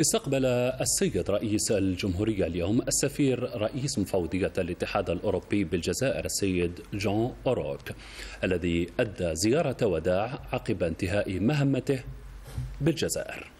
استقبل السيد رئيس الجمهورية اليوم السفير رئيس مفوضية الاتحاد الأوروبي بالجزائر السيد جون أوروك الذي أدى زيارة وداع عقب انتهاء مهمته بالجزائر